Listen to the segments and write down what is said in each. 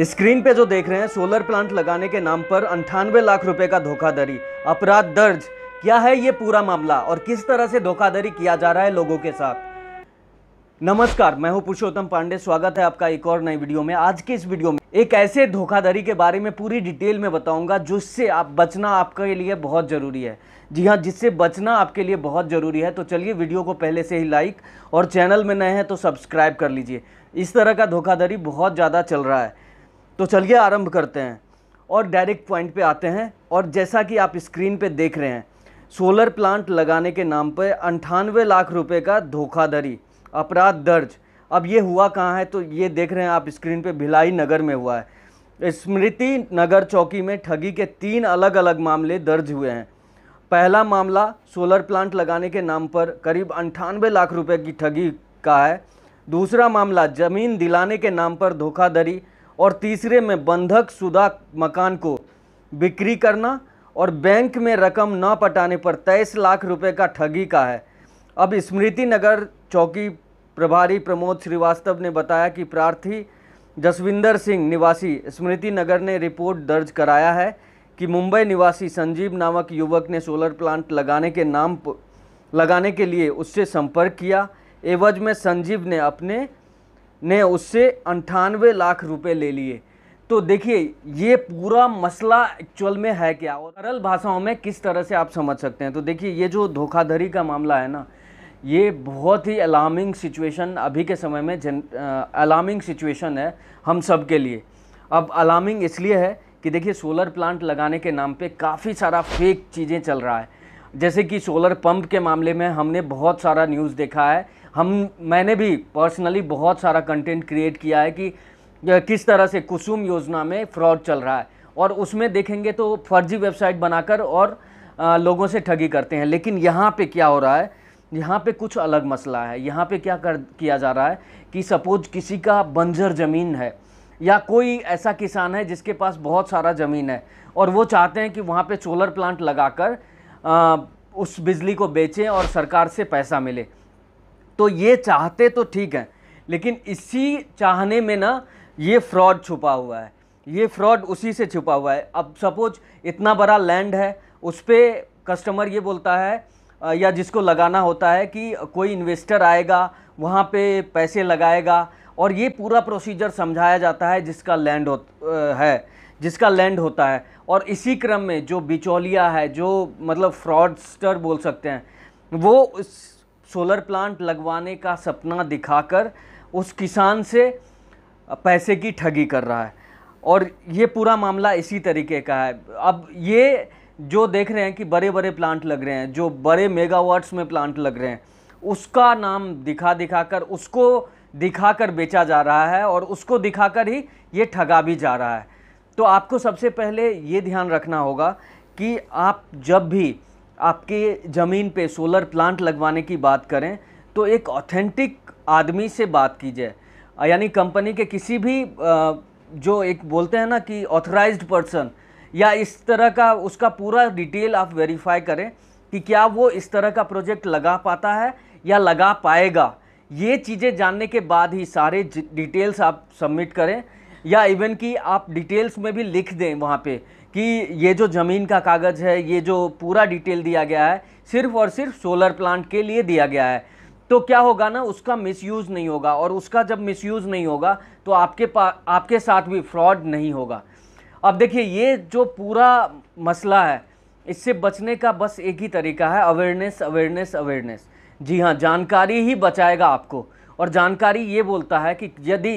screen पे जो देख रहे हैं सोलर प्लांट लगाने के नाम पर अंठानवे लाख रुपए का धोखाधड़ी अपराध दर्ज क्या है ये पूरा मामला और किस तरह से धोखाधड़ी किया जा रहा है लोगों के साथ नमस्कार मैं हूं पुरुषोत्तम पांडे स्वागत है आपका एक और नई वीडियो में आज के इस वीडियो में एक ऐसे धोखाधड़ी के बारे में पूरी डिटेल में बताऊंगा जिससे आप बचना आपके लिए बहुत ज़रूरी है जी हाँ जिससे बचना आपके लिए बहुत ज़रूरी है तो चलिए वीडियो को पहले से ही लाइक और चैनल में नए हैं तो सब्सक्राइब कर लीजिए इस तरह का धोखाधड़ी बहुत ज़्यादा चल रहा है तो चलिए आरंभ करते हैं और डायरेक्ट पॉइंट पे आते हैं और जैसा कि आप स्क्रीन पे देख रहे हैं सोलर प्लांट लगाने के नाम पर अंठानवे लाख रुपए का धोखाधड़ी अपराध दर्ज अब ये हुआ कहाँ है तो ये देख रहे हैं आप स्क्रीन पे भिलाई नगर में हुआ है स्मृति नगर चौकी में ठगी के तीन अलग अलग मामले दर्ज हुए हैं पहला मामला सोलर प्लांट लगाने के नाम पर करीब अंठानवे लाख रुपए की ठगी का है दूसरा मामला जमीन दिलाने के नाम पर धोखाधड़ी और तीसरे में बंधक शुदा मकान को बिक्री करना और बैंक में रकम न पटाने पर तेईस लाख रुपए का ठगी का है अब स्मृति नगर चौकी प्रभारी प्रमोद श्रीवास्तव ने बताया कि प्रार्थी जसविंदर सिंह निवासी स्मृति नगर ने रिपोर्ट दर्ज कराया है कि मुंबई निवासी संजीव नामक युवक ने सोलर प्लांट लगाने के नाम लगाने के लिए उससे संपर्क किया एवज में संजीव ने अपने ने उससे अंठानवे लाख रुपए ले लिए तो देखिए ये पूरा मसला एक्चुअल में है क्या और सरल भाषाओं में किस तरह से आप समझ सकते हैं तो देखिए ये जो धोखाधड़ी का मामला है ना ये बहुत ही अलार्मिंग सिचुएशन अभी के समय में जन अलार्मिंग सिचुएशन है हम सब के लिए अब अलार्मिंग इसलिए है कि देखिए सोलर प्लांट लगाने के नाम पे काफ़ी सारा फेक चीज़ें चल रहा है जैसे कि सोलर पंप के मामले में हमने बहुत सारा न्यूज़ देखा है हम मैंने भी पर्सनली बहुत सारा कंटेंट क्रिएट किया है कि किस तरह से कुसुम योजना में फ्रॉड चल रहा है और उसमें देखेंगे तो फर्जी वेबसाइट बनाकर और आ, लोगों से ठगी करते हैं लेकिन यहाँ पे क्या हो रहा है यहाँ पे कुछ अलग मसला है यहाँ पे क्या कर किया जा रहा है कि सपोज किसी का बंजर ज़मीन है या कोई ऐसा किसान है जिसके पास बहुत सारा ज़मीन है और वो चाहते हैं कि वहाँ पे सोलर प्लांट लगाकर उस बिजली को बेचें और सरकार से पैसा मिले तो ये चाहते तो ठीक है लेकिन इसी चाहने में ना ये फ्रॉड छुपा हुआ है ये फ्रॉड उसी से छुपा हुआ है अब सपोज इतना बड़ा लैंड है उस पर कस्टमर ये बोलता है या जिसको लगाना होता है कि कोई इन्वेस्टर आएगा वहाँ पे पैसे लगाएगा और ये पूरा प्रोसीजर समझाया जाता है जिसका लैंड हो है जिसका लैंड होता है और इसी क्रम में जो बिचौलिया है जो मतलब फ्रॉडस्टर बोल सकते हैं वो सोलर प्लांट लगवाने का सपना दिखाकर उस किसान से पैसे की ठगी कर रहा है और ये पूरा मामला इसी तरीके का है अब ये जो देख रहे हैं कि बड़े बड़े प्लांट लग रहे हैं जो बड़े मेगावाट्स में प्लांट लग रहे हैं उसका नाम दिखा दिखा कर उसको दिखा कर बेचा जा रहा है और उसको दिखाकर ही ये ठगा भी जा रहा है तो आपको सबसे पहले ये ध्यान रखना होगा कि आप जब भी आपके ज़मीन पे सोलर प्लांट लगवाने की बात करें तो एक ऑथेंटिक आदमी से बात की जाए यानी कंपनी के किसी भी जो एक बोलते हैं ना कि ऑथराइज्ड पर्सन या इस तरह का उसका पूरा डिटेल आप वेरीफाई करें कि क्या वो इस तरह का प्रोजेक्ट लगा पाता है या लगा पाएगा ये चीज़ें जानने के बाद ही सारे डिटेल्स आप सबमिट करें या इवन कि आप डिटेल्स में भी लिख दें वहाँ पे कि ये जो ज़मीन का कागज़ है ये जो पूरा डिटेल दिया गया है सिर्फ और सिर्फ सोलर प्लांट के लिए दिया गया है तो क्या होगा ना उसका मिसयूज़ नहीं होगा और उसका जब मिसयूज़ नहीं होगा तो आपके पा आपके साथ भी फ्रॉड नहीं होगा अब देखिए ये जो पूरा मसला है इससे बचने का बस एक ही तरीका है अवेयरनेस अवेयरनेस अवेयरनेस जी हाँ जानकारी ही बचाएगा आपको और जानकारी ये बोलता है कि यदि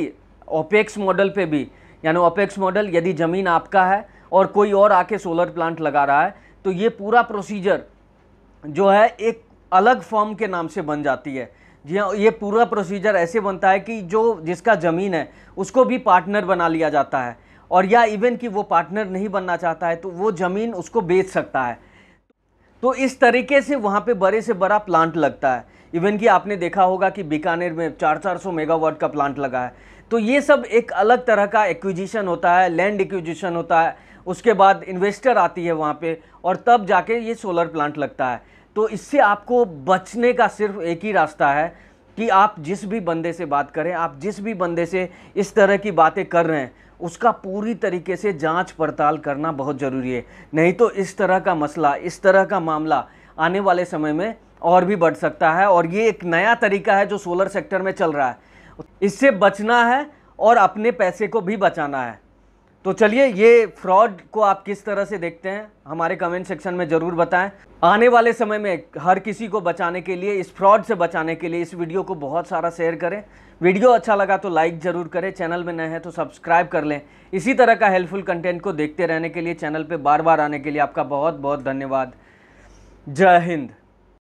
ओपेक्स मॉडल पे भी यानी ओपेक्स मॉडल यदि ज़मीन आपका है और कोई और आके सोलर प्लांट लगा रहा है तो ये पूरा प्रोसीजर जो है एक अलग फॉर्म के नाम से बन जाती है जी हाँ ये पूरा प्रोसीजर ऐसे बनता है कि जो जिसका ज़मीन है उसको भी पार्टनर बना लिया जाता है और या इवन कि वो पार्टनर नहीं बनना चाहता है तो वो ज़मीन उसको बेच सकता है तो इस तरीके से वहाँ पे बड़े से बड़ा प्लांट लगता है इवन कि आपने देखा होगा कि बीकानेर में चार चार सौ मेगावाट का प्लांट लगा है तो ये सब एक अलग तरह का एक्विजिशन होता है लैंड एक्विजिशन होता है उसके बाद इन्वेस्टर आती है वहाँ पे और तब जाके ये सोलर प्लांट लगता है तो इससे आपको बचने का सिर्फ एक ही रास्ता है कि आप जिस भी बंदे से बात करें आप जिस भी बंदे से इस तरह की बातें कर रहे हैं उसका पूरी तरीके से जांच पड़ताल करना बहुत ज़रूरी है नहीं तो इस तरह का मसला इस तरह का मामला आने वाले समय में और भी बढ़ सकता है और ये एक नया तरीका है जो सोलर सेक्टर में चल रहा है इससे बचना है और अपने पैसे को भी बचाना है तो चलिए ये फ्रॉड को आप किस तरह से देखते हैं हमारे कमेंट सेक्शन में ज़रूर बताएं आने वाले समय में हर किसी को बचाने के लिए इस फ्रॉड से बचाने के लिए इस वीडियो को बहुत सारा शेयर करें वीडियो अच्छा लगा तो लाइक ज़रूर करें चैनल में नए हैं तो सब्सक्राइब कर लें इसी तरह का हेल्पफुल कंटेंट को देखते रहने के लिए चैनल पर बार बार आने के लिए आपका बहुत बहुत धन्यवाद जय हिंद